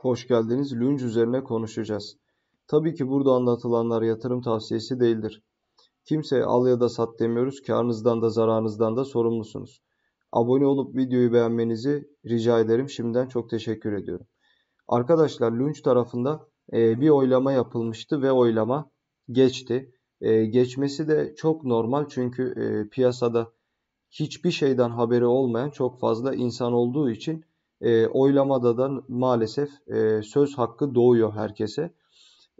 Hoş geldiniz. Lunge üzerine konuşacağız. Tabii ki burada anlatılanlar yatırım tavsiyesi değildir. Kimseye al ya da sat demiyoruz. Karnınızdan da zararınızdan da sorumlusunuz. Abone olup videoyu beğenmenizi rica ederim. Şimdiden çok teşekkür ediyorum. Arkadaşlar Lunge tarafında e, bir oylama yapılmıştı ve oylama geçti. E, geçmesi de çok normal çünkü e, piyasada hiçbir şeyden haberi olmayan çok fazla insan olduğu için e, oylamada da maalesef e, söz hakkı doğuyor herkese.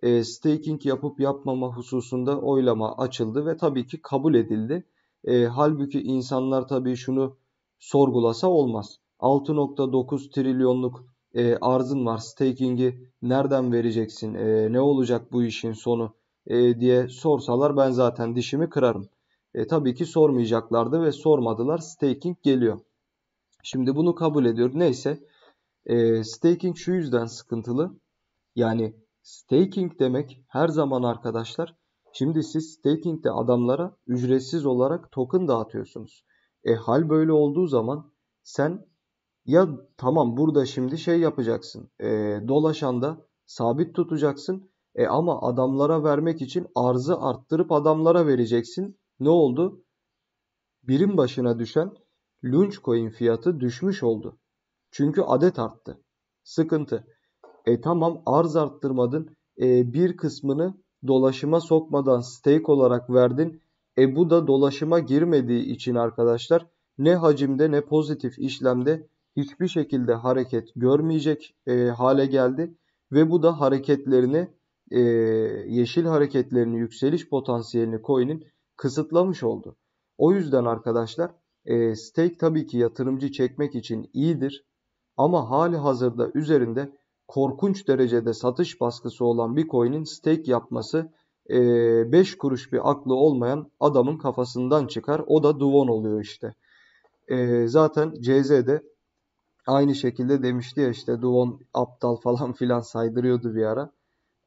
E, staking yapıp yapmama hususunda oylama açıldı ve tabii ki kabul edildi. E, halbuki insanlar tabii şunu sorgulasa olmaz. 6.9 trilyonluk e, arzın var. Staking'i nereden vereceksin? E, ne olacak bu işin sonu? E, diye sorsalar ben zaten dişimi kırarım. E, tabii ki sormayacaklardı ve sormadılar. Staking geliyor. Şimdi bunu kabul ediyor. Neyse e, staking şu yüzden sıkıntılı. Yani staking demek her zaman arkadaşlar. Şimdi siz staking'de adamlara ücretsiz olarak token dağıtıyorsunuz. E hal böyle olduğu zaman sen ya tamam burada şimdi şey yapacaksın. E, dolaşanda sabit tutacaksın. E ama adamlara vermek için arzı arttırıp adamlara vereceksin. Ne oldu? Birim başına düşen Lunch Launchcoin fiyatı düşmüş oldu. Çünkü adet arttı. Sıkıntı. E tamam arz arttırmadın. E, bir kısmını dolaşıma sokmadan stake olarak verdin. E bu da dolaşıma girmediği için arkadaşlar ne hacimde ne pozitif işlemde hiçbir şekilde hareket görmeyecek e, hale geldi. Ve bu da hareketlerini e, yeşil hareketlerini yükseliş potansiyelini coin'in kısıtlamış oldu. O yüzden arkadaşlar e, stake tabii ki yatırımcı çekmek için iyidir ama hali hazırda üzerinde korkunç derecede satış baskısı olan bir coin'in stake yapması 5 e, kuruş bir aklı olmayan adamın kafasından çıkar. O da Duvon oluyor işte. E, zaten CZ'de aynı şekilde demişti ya işte Duvon aptal falan filan saydırıyordu bir ara.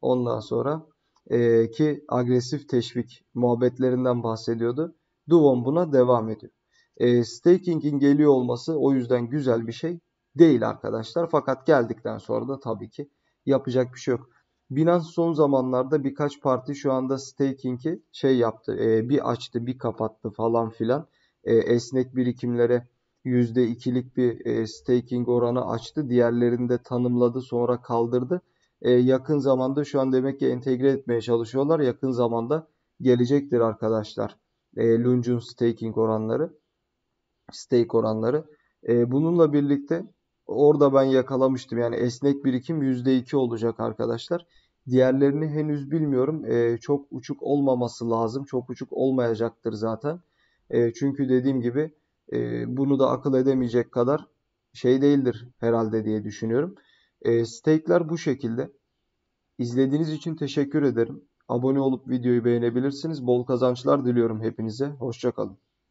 Ondan sonra e, ki agresif teşvik muhabbetlerinden bahsediyordu. Duvon buna devam ediyor. E, staking'in geliyor olması o yüzden güzel bir şey değil arkadaşlar. Fakat geldikten sonra da tabii ki yapacak bir şey yok. Binance son zamanlarda birkaç parti şu anda staking'i şey yaptı. E, bir açtı bir kapattı falan filan. E, esnek birikimlere %2'lik bir e, staking oranı açtı. Diğerlerini de tanımladı sonra kaldırdı. E, yakın zamanda şu an demek ki entegre etmeye çalışıyorlar. Yakın zamanda gelecektir arkadaşlar. E, Lunge'un staking oranları stake oranları. E, bununla birlikte orada ben yakalamıştım. Yani esnek birikim %2 olacak arkadaşlar. Diğerlerini henüz bilmiyorum. E, çok uçuk olmaması lazım. Çok uçuk olmayacaktır zaten. E, çünkü dediğim gibi e, bunu da akıl edemeyecek kadar şey değildir herhalde diye düşünüyorum. E, stake'ler bu şekilde. İzlediğiniz için teşekkür ederim. Abone olup videoyu beğenebilirsiniz. Bol kazançlar diliyorum hepinize. Hoşçakalın.